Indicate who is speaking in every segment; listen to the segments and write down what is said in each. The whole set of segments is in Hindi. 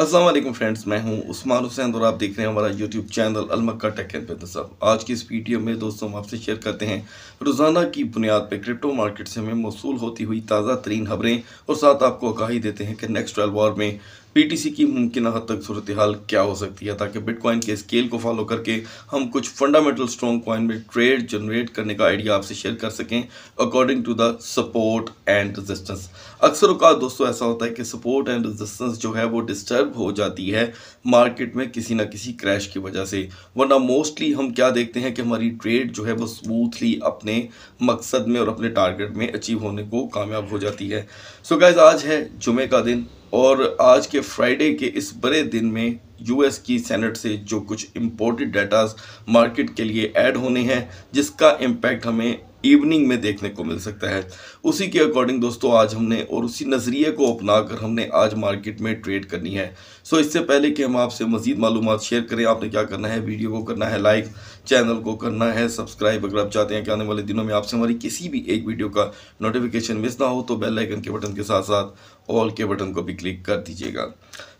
Speaker 1: असलम फ्रेंड्स मैं हूं उस्मान हुसैन और आप देख रहे हैं हमारा YouTube channel Almakka tech and business आज की इस वीडियो में दोस्तों हम आपसे शेयर करते हैं रोज़ाना की बुनियाद पर क्रिप्टो मार्केट से हमें मौसू होती हुई ताज़ा तरीन खबरें और साथ आपको आगाही देते हैं कि नेक्स्ट ट्वेल्व आवर में पीटीसी की मुमकिन हद तक सूरत हाल क्या हो सकती है ताकि बिटकॉइन के स्केल को फॉलो करके हम कुछ फंडामेंटल स्ट्रॉन्ग कॉइन में ट्रेड जनरेट करने का आइडिया आपसे शेयर कर सकें according to the support and resistance अक्सर अकात दोस्तों ऐसा होता है कि सपोर्ट एंड रेजिस्टेंस जो है वो डिस्टर्ब हो जाती है मार्केट में किसी ना किसी क्रैश की वजह से वरना मोस्टली हम क्या देखते हैं कि हमारी ट्रेड जो है वो स्मूथली अपने मकसद में और अपने टारगेट में अचीव होने को कामयाब हो जाती है सो so गाइज आज है जुमे का दिन और आज के फ्राइडे के इस बड़े दिन में यूएस की सेनेट से जो कुछ इम्पोर्टेड डाटाज मार्केट के लिए ऐड होने हैं जिसका इम्पैक्ट हमें इवनिंग में देखने को मिल सकता है उसी के अकॉर्डिंग दोस्तों आज हमने और उसी नज़रिए को अपना कर हमने आज मार्केट में ट्रेड करनी है सो इससे पहले कि हम आपसे मज़ीद मालूम शेयर करें आपने क्या करना है वीडियो को करना है लाइक चैनल को करना है सब्सक्राइब अगर आप चाहते हैं कि आने वाले दिनों में आपसे हमारी किसी भी एक वीडियो का नोटिफिकेशन मिस ना हो तो बेल आइकन के बटन के साथ साथ ऑल के बटन को भी क्लिक कर दीजिएगा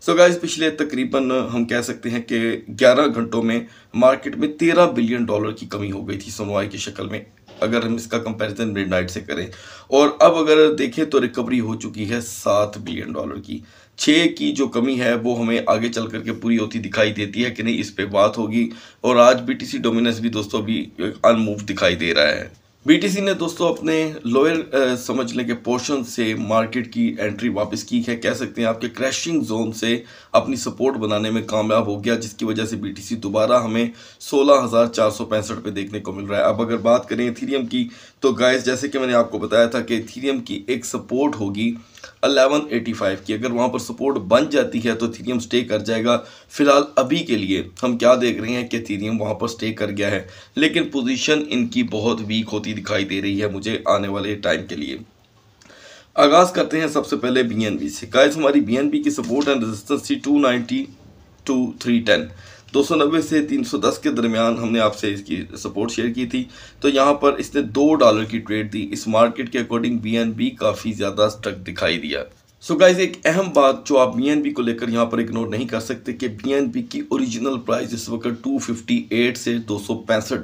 Speaker 1: सो गाइस पिछले तकरीबन हम कह सकते हैं कि 11 घंटों में मार्केट में 13 बिलियन डॉलर की कमी हो गई थी सुनवाई की शक्ल में अगर हम इसका कंपैरिजन मिडनाइट से करें और अब अगर देखें तो रिकवरी हो चुकी है सात बिलियन डॉलर की छः की जो कमी है वो हमें आगे चल करके पूरी होती दिखाई देती है कि नहीं इस पर बात होगी और आज बी टी भी दोस्तों अभी अनमूव दिखाई दे रहा है बीटीसी ने दोस्तों अपने लोअर समझ लें कि पोर्शन से मार्केट की एंट्री वापस की है कह सकते हैं आपके क्रैशिंग जोन से अपनी सपोर्ट बनाने में कामयाब हो गया जिसकी वजह से बीटीसी दोबारा हमें सोलह हज़ार चार सौ पैंसठ पे देखने को मिल रहा है अब अगर बात करें इथीरियम की तो गाइस जैसे कि मैंने आपको बताया था कि इथीरियम की एक सपोर्ट होगी 1185 की अगर वहाँ पर सपोर्ट बन जाती है तो थीरियम स्टे कर जाएगा फिलहाल अभी के लिए हम क्या देख रहे हैं कि थीरियम वहाँ पर स्टे कर गया है लेकिन पोजीशन इनकी बहुत वीक होती होती दिखाई दे रही है मुझे आने वाले टाइम के लिए आगाज़ करते हैं सबसे पहले बी से गाइस हमारी बी की सपोर्ट एंड रेजिस्टेंस थी two ninety two three ten दो सौ नब्बे से तीन सौ दस के दरमियान हमने आपसे इसकी सपोर्ट शेयर की थी तो यहाँ पर इसने दो डॉलर की ट्रेड दी इस मार्केट के अकॉर्डिंग बी काफ़ी ज़्यादा स्ट्रक दिखाई दिया सो so गाइज एक अहम बात जो आप बी को लेकर यहाँ पर इग्नोर नहीं कर सकते कि बी की ओरिजिनल प्राइस इस वक्त 258 से दो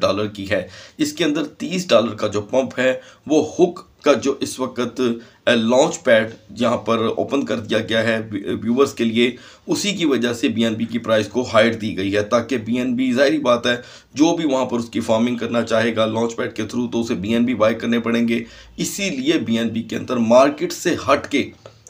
Speaker 1: डॉलर की है इसके अंदर 30 डॉलर का जो पंप है वो हुक का जो इस वक्त लॉन्च पैड यहाँ पर ओपन कर दिया गया है व्यूवर्स के लिए उसी की वजह से बी की प्राइस को हाइट दी गई है ताकि बी जाहिर बात है जो भी वहाँ पर उसकी फार्मिंग करना चाहेगा लॉन्च पैड के थ्रू तो उसे बी बाय करने पड़ेंगे इसीलिए बी के अंदर मार्केट से हट के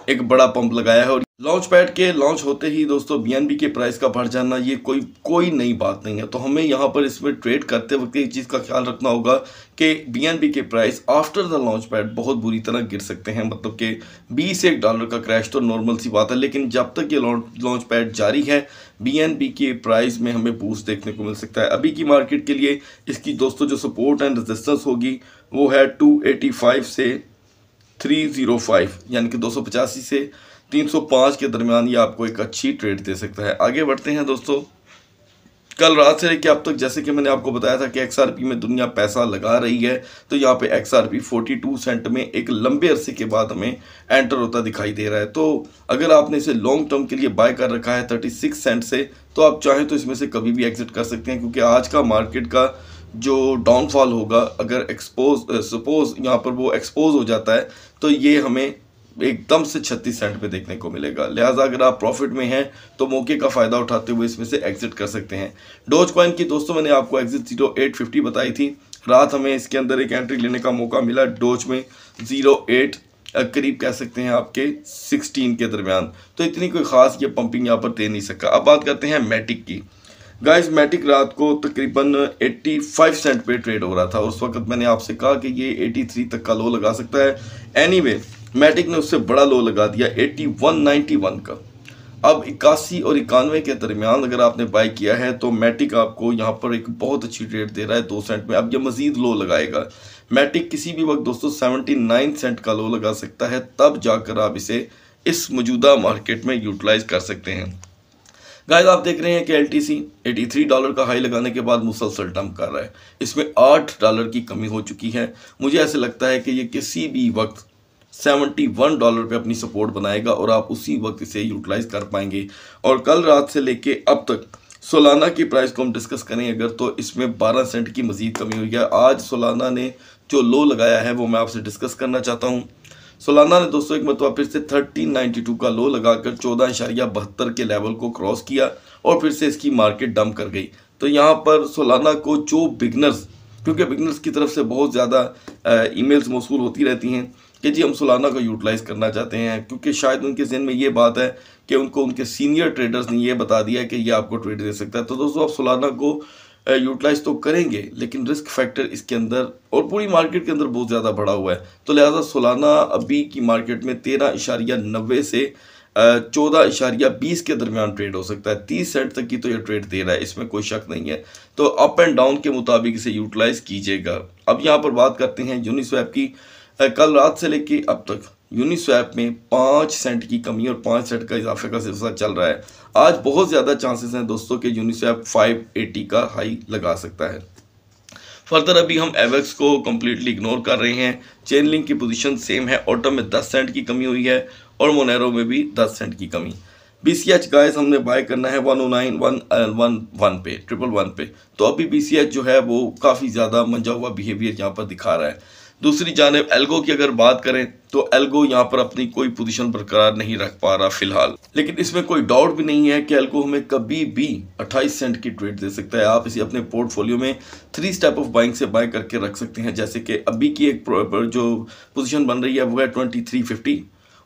Speaker 1: एक बड़ा पंप लगाया है और लॉन्च पैड के लॉन्च होते ही दोस्तों बी के प्राइस का बढ़ जाना ये कोई कोई नई बात नहीं है तो हमें यहाँ पर इसमें ट्रेड करते वक्त एक चीज़ का ख्याल रखना होगा कि बी के price after the launch pad बहुत बुरी तरह गिर सकते हैं मतलब कि बीस एक डॉलर का क्रैश तो नॉर्मल सी बात है लेकिन जब तक ये लॉन्च पैड जारी है बी के प्राइस में हमें बूस्ट देखने को मिल सकता है अभी की मार्केट के लिए इसकी दोस्तों जो सपोर्ट एंड रजिस्टेंस होगी वो है टू से 305 यानी कि दो से 305 के दरमियान ये आपको एक अच्छी ट्रेड दे सकता है आगे बढ़ते हैं दोस्तों कल रात से लेकर अब तक जैसे कि मैंने आपको बताया था कि एक्स में दुनिया पैसा लगा रही है तो यहाँ पे एक्स आर 42 सेंट में एक लंबे अरसे के बाद हमें एंटर होता दिखाई दे रहा है तो अगर आपने इसे लॉन्ग टर्म के लिए बाय कर रखा है 36 सेंट से तो आप चाहें तो इसमें से कभी भी एग्जिट कर सकते हैं क्योंकि आज का मार्केट का जो डाउनफॉल होगा अगर एक्सपोज सपोज यहाँ पर वो एक्सपोज हो जाता है तो ये हमें एकदम से छत्तीस सेंट पे देखने को मिलेगा लिहाजा अगर आप प्रॉफिट में हैं तो मौके का फ़ायदा उठाते हुए इसमें से एग्जिट कर सकते हैं डोज कॉइन की दोस्तों मैंने आपको एग्जिट जीरो एट फिफ्टी बताई थी रात हमें इसके अंदर एक एंट्री लेने का मौका मिला डोज में ज़ीरो एट करीब कह सकते हैं आपके सिक्सटीन के दरमियान तो इतनी कोई ख़ास ये पंपिंग यहाँ पर दे नहीं सका अब बात करते हैं मेटिक की गाइस मैटिक रात को तकरीबन 85 सेंट पे ट्रेड हो रहा था उस वक्त मैंने आपसे कहा कि ये 83 तक का लो लगा सकता है एनीवे anyway, मैटिक ने उससे बड़ा लो लगा दिया 8191 का अब इक्यासी और इक्यानवे के दरमियान अगर आपने बाई किया है तो मैटिक आपको यहाँ पर एक बहुत अच्छी ट्रेड दे रहा है दो सेंट में अब यह मज़ीद लो लगाएगा मैटिक किसी भी वक्त दोस्तों सेवेंटी नाइन सेंट का लो लगा सकता है तब जाकर आप इसे इस मौजूदा मार्केट में यूटिलाइज कर सकते हैं गाइस आप देख रहे हैं कि एल टी डॉलर का हाई लगाने के बाद मुसलसल डम कर रहा है इसमें आठ डॉलर की कमी हो चुकी है मुझे ऐसे लगता है कि ये किसी भी वक्त 71 डॉलर पे अपनी सपोर्ट बनाएगा और आप उसी वक्त इसे यूटिलाइज कर पाएंगे और कल रात से लेके अब तक सोलाना की प्राइस को हम डिस्कस करें अगर तो इसमें 12 सेंट की मजीद कमी हुई है आज सोलाना ने जो लो लगाया है वो मैं आपसे डिस्कस करना चाहता हूँ सोलाना ने दोस्तों एक मरतबा फिर से 1392 का लो लगाकर चौदह इशारिया बहत्तर के लेवल को क्रॉस किया और फिर से इसकी मार्केट डम कर गई तो यहाँ पर सोलाना को जो बिगनर्स क्योंकि बिगनर्स की तरफ से बहुत ज़्यादा ईमेल्स मौसू होती रहती हैं कि जी हम सोलाना को यूटिलाइज़ करना चाहते हैं क्योंकि शायद उनके जहन में ये बात है कि उनको उनके सीनियर ट्रेडर्स ने ये बता दिया कि ये आपको ट्रेड दे सकता है तो दोस्तों आप सोलाना को यूटिलाइज तो करेंगे लेकिन रिस्क फैक्टर इसके अंदर और पूरी मार्केट के अंदर बहुत ज़्यादा बढ़ा हुआ है तो लिहाजा सोलाना अभी की मार्केट में तेरह इशारिया नब्बे से चौदह इशारिया बीस के दरमियान ट्रेड हो सकता है तीस सेंट तक की तो ये ट्रेड दे रहा है इसमें कोई शक नहीं है तो अप एंड डाउन के मुताबिक इसे यूटिलाइज कीजिएगा अब यहाँ पर बात करते हैं यूनिस्वैप की कल रात से लेके अब तक यूनिस्वैप में पाँच सेंट की कमी और पाँच सेंट का इजाफे का सिलसिला चल रहा है आज बहुत ज़्यादा चांसेस हैं दोस्तों कि यूनिस्वैप 580 का हाई लगा सकता है फर्दर अभी हम एवेक्स को कम्प्लीटली इग्नोर कर रहे हैं चेन लिंक की पोजीशन सेम है ऑटो में 10 सेंट की कमी हुई है और मोनेरो में भी 10 सेंट की कमी बी सी एच गाइस हमने बाय करना है one O nine one one one पे ट्रिपल वन पे तो अभी बी सी एच जो है वो काफ़ी ज़्यादा मंजा हुआ बिहेवियर यहाँ पर दिखा रहा है दूसरी जानब एल्गो की अगर बात करें तो एल्गो यहाँ पर अपनी कोई पोजीशन बरकरार नहीं रख पा रहा फिलहाल लेकिन इसमें कोई डाउट भी नहीं है कि एल्गो हमें कभी भी 28 सेंट की ट्रेड दे सकता है आप इसे अपने पोर्टफोलियो में थ्री स्टेप ऑफ बाइंग से बाय करके रख सकते हैं जैसे कि अभी की एक जो पोजिशन बन रही है वो है ट्वेंटी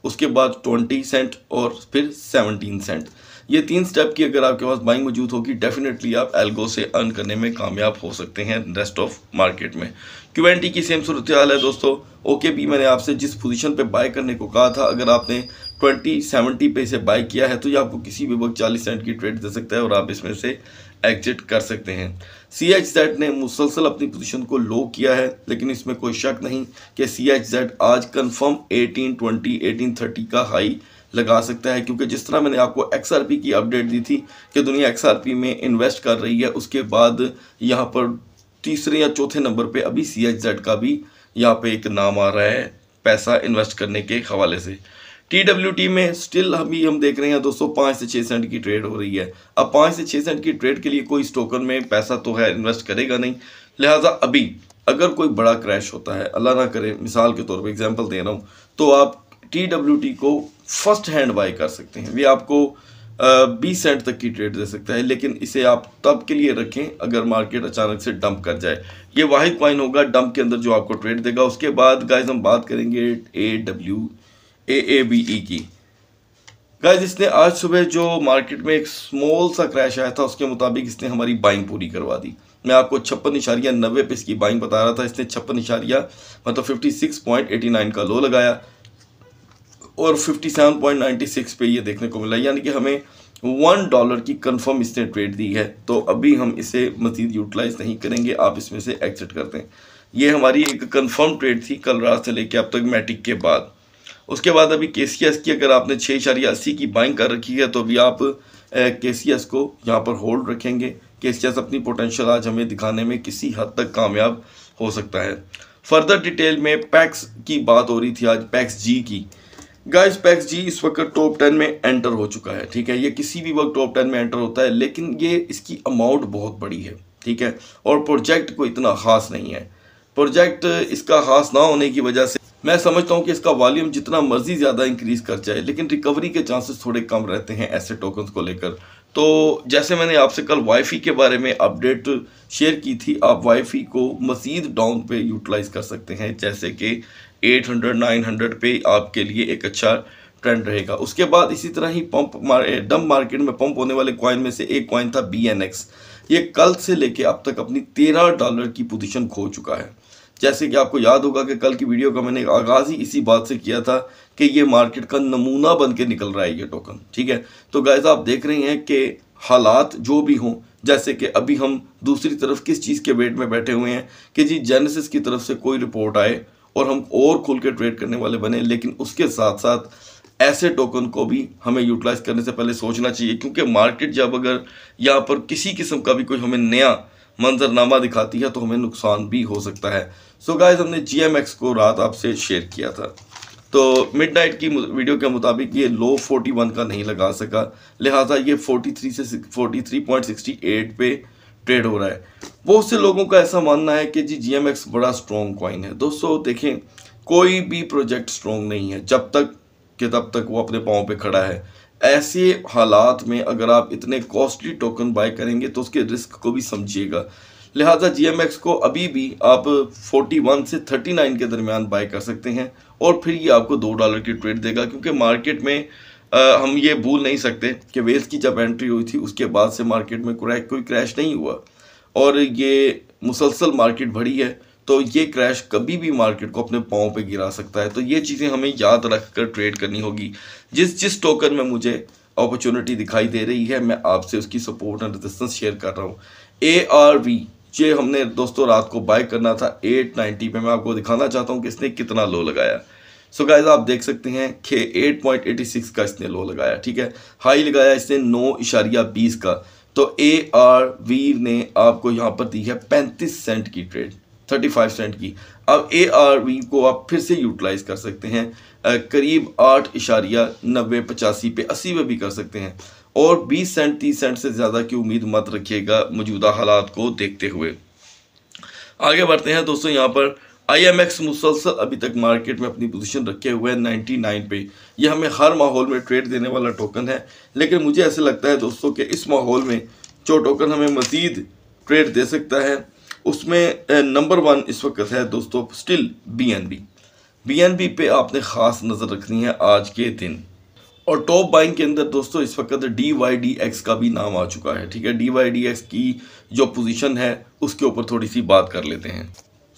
Speaker 1: उसके बाद ट्वेंटी सेंट और फिर सेवनटीन सेंट ये तीन स्टेप की अगर आपके पास बाइंग मौजूद होगी डेफिनेटली आप एल्गो से अर्न करने में कामयाब हो सकते हैं रेस्ट ऑफ मार्केट में क्यू एन टी की सेम सूरत हाल है दोस्तों ओके भी मैंने आपसे जिस पोजीशन पे बाय करने को कहा था अगर आपने 20 सेवेंटी पे इसे बाय किया है तो ये आपको किसी भी वक्त 40 सेंट की ट्रेड दे सकता है और आप इसमें से एग्जिट कर सकते हैं सी एच जेड ने मुसलसल अपनी पोजीशन को लो किया है लेकिन इसमें कोई शक नहीं कि सी एच जेड आज कन्फर्म एटीन एटीन थर्टी का हाई लगा सकता है क्योंकि जिस तरह मैंने आपको एक्स की अपडेट दी थी कि दुनिया एक्स में इन्वेस्ट कर रही है उसके बाद यहाँ पर तीसरे या चौथे नंबर पे अभी सी एच जेड का भी यहाँ पे एक नाम आ रहा है पैसा इन्वेस्ट करने के हवाले से टी डब्ल्यू टी में स्टिल अभी हम देख रहे हैं दोस्तों पाँच से छः सेंट की ट्रेड हो रही है अब पाँच से छः सेंट की ट्रेड के लिए कोई स्टोकन में पैसा तो है इन्वेस्ट करेगा नहीं लिहाजा अभी अगर कोई बड़ा क्रैश होता है अल्लाह ना करे मिसाल के तौर पे एग्जांपल दे रहा हूँ तो आप टी डब्ल्यू टी को फर्स्ट हैंड बाय कर सकते हैं वे आपको बीस सेंट तक की ट्रेड दे सकता है लेकिन इसे आप तब के लिए रखें अगर मार्केट अचानक से डंप कर जाए ये वाहिद कॉइन होगा डंप के अंदर जो आपको ट्रेड देगा उसके बाद गाइज हम बात करेंगे A W A A B E की गाइज इसने आज सुबह जो मार्केट में एक स्मॉल सा क्रैश आया था उसके मुताबिक इसने हमारी बाइंग पूरी करवा दी मैं आपको छप्पन इशारिया नब्बे पे इसकी बाइंग बता रहा था इसने छप्पन इशारिया मतलब fifty six point eighty nine का लो लगाया और 57.96 पे ये देखने को मिला यानी कि हमें वन डॉलर की कंफर्म इसने ट्रेड दी है तो अभी हम इसे मज़ीद यूटिलाइज नहीं करेंगे आप इसमें से एग्जिट कर दें ये हमारी एक कंफर्म ट्रेड थी कल रात से लेके अब तक मैटिक के बाद उसके बाद अभी के सी एस की अगर आपने छः इशारिया अस्सी की बाइंग कर रखी है तो अभी आप के सी एस को यहाँ पर होल्ड रखेंगे के सी एस अपनी पोटेंशियल आज हमें दिखाने में किसी हद तक कामयाब हो सकता है फर्दर डिटेल में पैक्स की बात हो रही थी आज पैक्स जी की गाइस पैक्स जी इस वक्त टॉप टेन में एंटर हो चुका है ठीक है ये किसी भी वक्त टॉप टेन में एंटर होता है लेकिन ये इसकी अमाउंट बहुत बड़ी है ठीक है और प्रोजेक्ट को इतना खास नहीं है प्रोजेक्ट इसका खास ना होने की वजह से मैं समझता हूँ कि इसका वॉल्यूम जितना मर्जी ज़्यादा इंक्रीज़ कर जाए लेकिन रिकवरी के चांसेस थोड़े कम रहते हैं ऐसे टोकन को लेकर तो जैसे मैंने आपसे कल वाईफी के बारे में अपडेट शेयर की थी आप वाईफी को मज़ीद डाउन पे यूटिलाइज़ कर सकते हैं जैसे कि एट हंड्रेड नाइन हंड्रेड पे आपके लिए एक अच्छा ट्रेंड रहेगा उसके बाद इसी तरह ही पंप मार, डम मार्केट में पंप होने वाले कॉइन में से एक कॉइन था बी एन एक्स ये कल से लेके अब तक अपनी तेरह डॉलर की पोजीशन खो चुका है जैसे कि आपको याद होगा कि कल की वीडियो का मैंने आगाज़ ही इसी बात से किया था कि ये मार्केट का नमूना बन के निकल रहा है ये टोकन ठीक है तो गायजा आप देख रहे हैं कि हालात जो भी हों जैसे कि अभी हम दूसरी तरफ किस चीज़ के वेट में बैठे हुए हैं कि जी जेनेसिस की तरफ से कोई रिपोर्ट आए और हम और खुल के ट्रेड करने वाले बने लेकिन उसके साथ साथ ऐसे टोकन को भी हमें यूटिलाइज़ करने से पहले सोचना चाहिए क्योंकि मार्केट जब अगर यहाँ पर किसी किस्म का भी कोई हमें नया मंजरनामा दिखाती है तो हमें नुकसान भी हो सकता है सो so गाइज हमने जी को रात आपसे शेयर किया था तो मिड नाइट की वीडियो के मुताबिक ये लो 41 का नहीं लगा सका लिहाजा ये 43 से 43.68 पे ट्रेड हो रहा है बहुत से लोगों का ऐसा मानना है कि जी जी बड़ा स्ट्रॉन्ग कॉइन है दोस्तों देखें कोई भी प्रोजेक्ट स्ट्रॉन्ग नहीं है जब तक कि तब तक वो अपने पाँव पे खड़ा है ऐसे हालात में अगर आप इतने कॉस्टली टोकन बाय करेंगे तो उसके रिस्क को भी समझिएगा लिहाजा एक्स को अभी भी आप 41 से 39 के दरमियान बाय कर सकते हैं और फिर ये आपको दो डॉलर की ट्रेड देगा क्योंकि मार्केट में हम ये भूल नहीं सकते कि वेल्स की जब एंट्री हुई थी उसके बाद से मार्केट में क्रैक कोई क्रैश नहीं हुआ और ये मुसलसल मार्केट भरी है तो ये क्रैश कभी भी मार्केट को अपने पाँव पे गिरा सकता है तो ये चीज़ें हमें याद रख कर ट्रेड करनी होगी जिस जिस टोकन में मुझे अपॉर्चुनिटी दिखाई दे रही है मैं आपसे उसकी सपोर्ट एंड रेजिस्टेंस शेयर कर रहा हूँ ए आर वी ये हमने दोस्तों रात को बाय करना था एट नाइन्टी पे मैं आपको दिखाना चाहता हूँ कि इसने कितना लो लगाया सो गाइज आप देख सकते हैं कि 8.86 का इसने लो लगाया ठीक है हाई लगाया इसने नौ इशारिया बीस का तो ए आर वीर ने आपको यहाँ पर दी है पैंतीस सेंट की ट्रेड थर्टी फाइव सेंट की अब ए आर वी को आप फिर से यूटिलाइज कर सकते हैं करीब आठ इशारिया नब्बे पचासी पे अस्सी पे भी कर सकते हैं और बीस सेंट तीस सेंट से ज़्यादा की उम्मीद मत रखिएगा मौजूदा हालात को देखते हुए आगे बढ़ते हैं दोस्तों यहाँ पर आईएमएक्स मुसलसल अभी तक मार्केट में अपनी पोजीशन रखे हुए हैं 99 पे ये हमें हर माहौल में ट्रेड देने वाला टोकन है लेकिन मुझे ऐसे लगता है दोस्तों कि इस माहौल में जो टोकन हमें मज़ीद ट्रेड दे सकता है उसमें नंबर वन इस वक्त है दोस्तों स्टिल बी बीएनबी पे आपने ख़ास नज़र रखनी है आज के दिन और टॉप बाइंग के अंदर दोस्तों इस वक्त डी वाई डी एक्स का भी नाम आ चुका है ठीक है डी वाई डी एक्स की जो पोजिशन है उसके ऊपर थोड़ी सी बात कर लेते हैं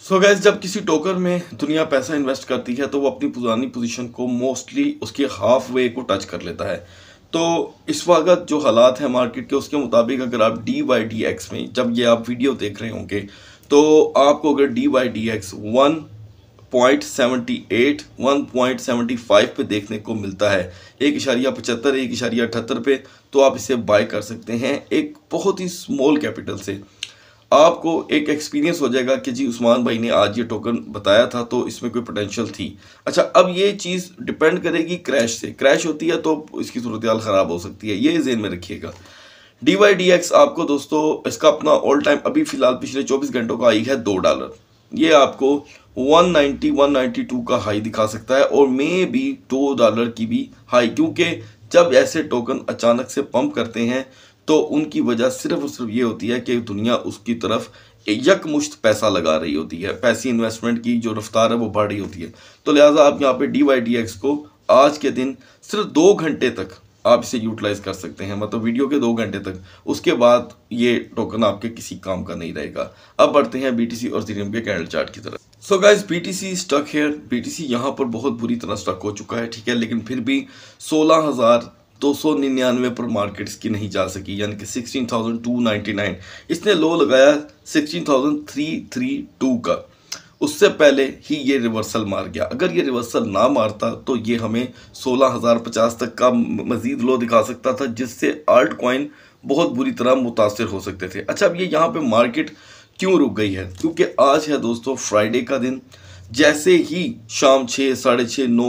Speaker 1: सो so गैस जब किसी टोकर में दुनिया पैसा इन्वेस्ट करती है तो वो अपनी पुरानी पोजीशन को मोस्टली उसके हाफ वे को टच कर लेता है तो इस वक्त जो हालात हैं मार्केट के उसके मुताबिक अगर आप डी वाई डी एक्स में जब ये आप वीडियो देख रहे होंगे तो आपको अगर D Y D X one point seventy eight one point seventy five पर देखने को मिलता है एक इशारिया पचहत्तर एक इशारिया अठहत्तर पे तो आप इसे बाय कर सकते हैं एक बहुत ही स्मॉल कैपिटल से आपको एक एक्सपीरियंस हो जाएगा कि जी उस्मान भाई ने आज ये टोकन बताया था तो इसमें कोई पोटेंशियल थी अच्छा अब ये चीज़ डिपेंड करेगी क्रैश से क्रैश होती है तो इसकी सूरत ख़राब हो सकती है ये जेन में रखिएगा डी वाई डी एक्स आपको दोस्तों इसका अपना ऑल टाइम अभी फ़िलहाल पिछले चौबीस घंटों का आई है दो डॉलर ये आपको 190 192 का हाई दिखा सकता है और मे भी दो डॉलर की भी हाई क्योंकि जब ऐसे टोकन अचानक से पंप करते हैं तो उनकी वजह सिर्फ और सिर्फ ये होती है कि दुनिया उसकी तरफ यकमुश्त पैसा लगा रही होती है पैसी इन्वेस्टमेंट की जो रफ्तार है वो बढ़ रही होती है तो लिहाजा आप यहाँ पे डी वाई डी एक्स को आज के दिन सिर्फ दो घंटे तक आप इसे यूटिलाइज कर सकते हैं मतलब वीडियो के दो घंटे तक उसके बाद ये टोकन आपके किसी काम का नहीं रहेगा अब बढ़ते हैं बीटीसी और जीरियम के कैंडल चार्ट की तरफ so guys B T C stuck here B T C यहाँ पर बहुत बुरी तरह स्टक हो चुका है ठीक है लेकिन फिर भी सोलह हज़ार दो सौ निन्यानवे पर मार्केट्स की नहीं जा सकी यानी कि sixteen thousand two ninety nine इसने लो लगाया sixteen thousand three three two का उससे पहले ही ये रिवर्सल मार गया अगर ये रिवर्सल ना मारता तो ये हमें सोलह हज़ार पचास तक का मज़ीद लो दिखा सकता था जिससे आर्ट कॉइन बहुत बुरी तरह मुतासर हो सकते थे अच्छा अब ये यहाँ पर मार्केट क्यों रुक गई है क्योंकि आज है दोस्तों फ्राइडे का दिन जैसे ही शाम छः साढ़े छः नौ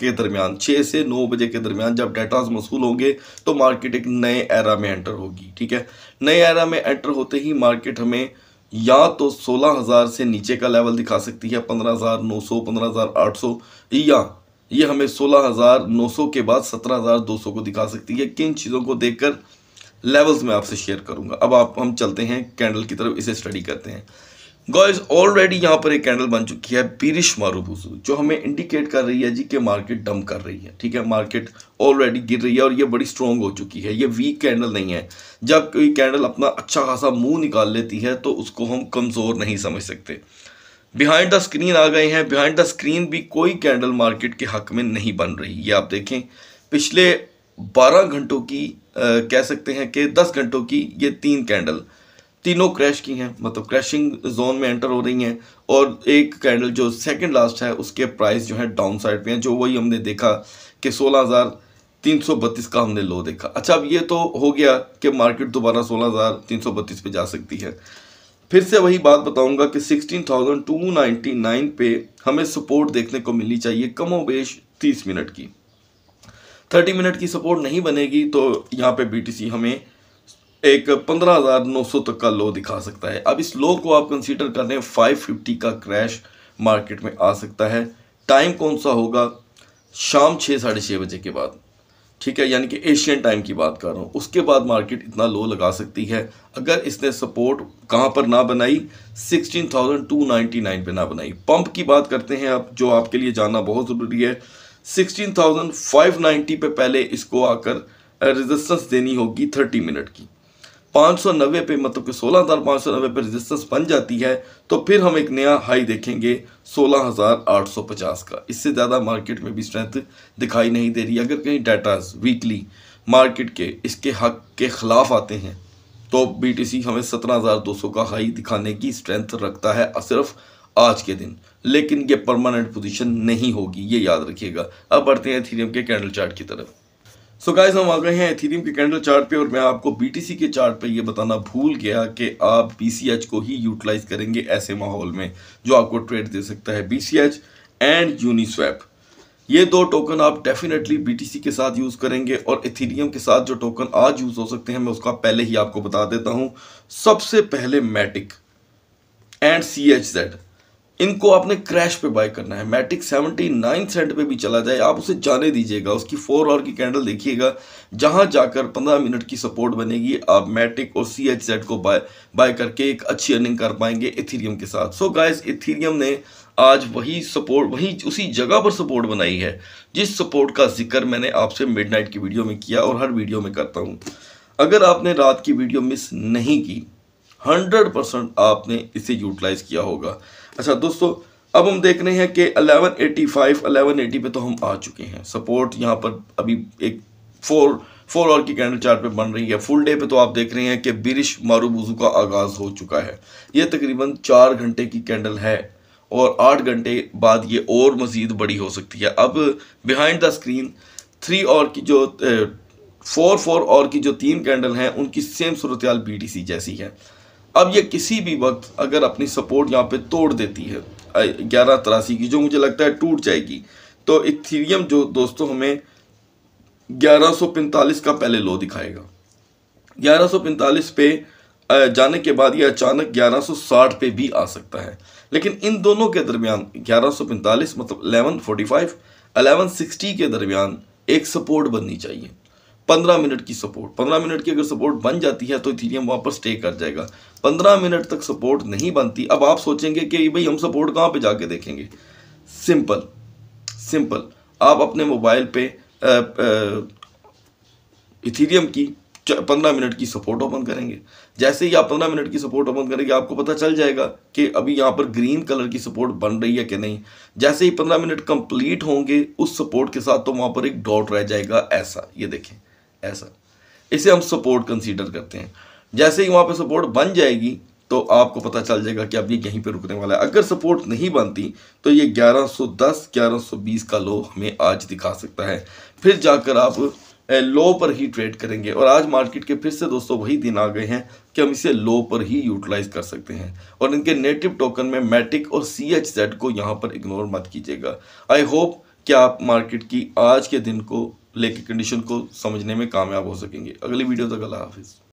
Speaker 1: के दरमियान छः से नौ बजे के दरमियान जब डेटाज मसूल होंगे तो मार्केट एक नए एरा में एंटर होगी ठीक है नए एरा में एंटर होते ही मार्केट हमें या तो सोलह हज़ार से नीचे का लेवल दिखा सकती है पंद्रह हज़ार नौ सौ पंद्रह हज़ार आठ सौ या ये हमें सोलह हज़ार नौ सौ के बाद सत्रह हज़ार दो सौ को दिखा सकती है किन चीज़ों को देखकर लेवल्स मैं आपसे शेयर करूंगा अब आप हम चलते हैं कैंडल की तरफ इसे स्टडी करते हैं गॉयज ऑलरेडी यहाँ पर एक कैंडल बन चुकी है पीरिश मारूबूसू जो हमें इंडिकेट कर रही है जी कि मार्केट डम कर रही है ठीक है मार्केट ऑलरेडी गिर रही है और ये बड़ी स्ट्रॉन्ग हो चुकी है ये वीक कैंडल नहीं है जब कोई कैंडल अपना अच्छा खासा मुंह निकाल लेती है तो उसको हम कमज़ोर नहीं समझ सकते बिहाइंड द स्क्रीन आ गए हैं बिहाइंड द स्क्रीन भी कोई कैंडल मार्केट के हक में नहीं बन रही ये आप देखें पिछले बारह घंटों की आ, कह सकते हैं कि दस घंटों की ये तीन कैंडल तीनों क्रैश की हैं मतलब क्रैशिंग जोन में एंटर हो रही हैं और एक कैंडल जो सेकंड लास्ट है उसके प्राइस जो है डाउन साइड पर हैं जो वही हमने देखा कि सोलह हज़ार तीन सौ बत्तीस का हमने लो देखा अच्छा अब ये तो हो गया कि मार्केट दोबारा सोलह हज़ार तीन सौ बत्तीस पे जा सकती है फिर से वही बात बताऊंगा कि 16,299 पे हमें सपोर्ट देखने को मिलनी चाहिए कमो बेश तीस मिनट की थर्टी मिनट की सपोर्ट नहीं बनेगी तो यहाँ टी सी हमें एक पंद्रह हज़ार नौ सौ तक का लो दिखा सकता है अब इस लो को आप कंसीडर कर लें फाइव फिफ्टी का क्रैश मार्केट में आ सकता है टाइम कौन सा होगा शाम छः साढ़े छः बजे के बाद ठीक है यानी कि एशियन टाइम की बात कर रहा हूँ उसके बाद मार्केट इतना लो लगा सकती है अगर इसने सपोर्ट कहाँ पर ना बनाई 16,299 पे ना बनाई पंप की बात करते हैं आप जो आपके लिए जानना बहुत ज़रूरी है 16,590 पे पहले इसको आकर रेजिस्टेंस देनी होगी 30 मिनट की पाँच सौ नब्बे पे मतलब कि सोलह हज़ार पाँच सौ नब्बे रजिस्टेंस बन जाती है तो फिर हम एक नया हाई देखेंगे सोलह हज़ार आठ सौ पचास का इससे ज़्यादा मार्केट में भी स्ट्रेंथ दिखाई नहीं दे रही अगर कहीं डाटाज वीकली मार्केट के इसके हक के ख़िलाफ़ आते हैं तो बीटीसी हमें सत्रह हज़ार दो सौ का हाई दिखाने की स्ट्रेंथ रखता है सिर्फ आज के दिन लेकिन ये परमानेंट पोजीशन नहीं होगी ये याद रखिएगा अब बढ़ते हैं थीरियम के कैंडल चार्ट की तरफ सो so गाइस हम आ गए हैं एथीरियम के कैंडल चार्ट पे और मैं आपको बीटीसी के चार्ट पे ये बताना भूल गया कि आप बीसीएच को ही यूटिलाइज करेंगे ऐसे माहौल में जो आपको ट्रेड दे सकता है बीसीएच एंड यूनिस्वैप ये दो टोकन आप डेफिनेटली बीटीसी के साथ यूज़ करेंगे और इथीरियम के साथ जो टोकन आज यूज़ हो सकते हैं मैं उसका पहले ही आपको बता देता हूँ सबसे पहले मैटिक एंड सी एच इनको आपने क्रैश पे बाय करना है मैटिक नाइन सेंट पे भी चला जाए आप उसे जाने दीजिएगा उसकी फोर आवर की कैंडल देखिएगा जहां जाकर पंद्रह मिनट की सपोर्ट बनेगी आप मैटिक और सी एच जेड को बाय बाय करके एक अच्छी अर्निंग कर पाएंगे इथीरियम के साथ सो गाइस इथीरियम ने आज वही सपोर्ट वही उसी जगह पर सपोर्ट बनाई है जिस सपोर्ट का जिक्र मैंने आपसे मिड की वीडियो में किया और हर वीडियो में करता हूँ अगर आपने रात की वीडियो मिस नहीं की हंड्रेड परसेंट आपने इसे यूटिलाइज किया होगा अच्छा दोस्तों अब हम देख रहे हैं कि 1185 1180 पे तो हम आ चुके हैं सपोर्ट यहाँ पर अभी एक फोर फोर आवर की कैंडल चार्ट पे बन रही है फुल डे पे तो आप देख रहे हैं कि बिरिश मारूबूजू का आगाज़ हो चुका है ये तकरीबन चार घंटे की कैंडल है और आठ घंटे बाद ये और मज़ीद बड़ी हो सकती है अब बिहाइंड द स्क्रीन थ्री और की जो फोर फोर और की जो तीन कैंडल हैं उनकी सेम सूरत बी जैसी है अब ये किसी भी वक्त अगर अपनी सपोर्ट यहाँ पे तोड़ देती है ग्यारह तरासी की जो मुझे लगता है टूट जाएगी तो इथीरियम जो दोस्तों हमें 1145 का पहले लो दिखाएगा 1145 पे जाने के बाद ये अचानक 1160 पे भी आ सकता है लेकिन इन दोनों के दरमियान 1145 मतलब 1145 1160 के दरमियान एक सपोर्ट बननी चाहिए पंद्रह मिनट की सपोर्ट पंद्रह मिनट की अगर सपोर्ट बन जाती है तो इथीरियम वहाँ पर स्टे कर जाएगा पंद्रह मिनट तक सपोर्ट नहीं बनती अब आप सोचेंगे कि भाई हम सपोर्ट कहाँ पे जाके देखेंगे सिंपल सिंपल आप अपने मोबाइल पे इथीरियम की पंद्रह मिनट की सपोर्ट ओपन करेंगे जैसे ही आप पंद्रह मिनट की सपोर्ट ओपन करेंगे आपको पता चल जाएगा कि अभी यहाँ पर ग्रीन कलर की सपोर्ट बन रही है कि नहीं जैसे ही पंद्रह मिनट कंप्लीट होंगे उस सपोर्ट के साथ तो वहाँ पर एक डॉट रह जाएगा ऐसा ये देखें ऐसा इसे हम सपोर्ट कंसीडर करते हैं जैसे ही वहाँ पे सपोर्ट बन जाएगी तो आपको पता चल जाएगा कि अब ये यहीं पे रुकने वाला है अगर सपोर्ट नहीं बनती तो ये 1110 1120 का लो हमें आज दिखा सकता है फिर जाकर आप लो पर ही ट्रेड करेंगे और आज मार्केट के फिर से दोस्तों वही दिन आ गए हैं कि हम इसे लो पर ही यूटिलाइज कर सकते हैं और इनके नेटिव टोकन में मैटिक और सी एच जेड को यहाँ पर इग्नोर मत कीजिएगा आई होप कि आप मार्केट की आज के दिन को प्ले की कंडीशन को समझने में कामयाब हो सकेंगे अगली वीडियो तक अल्लाह हाफिज़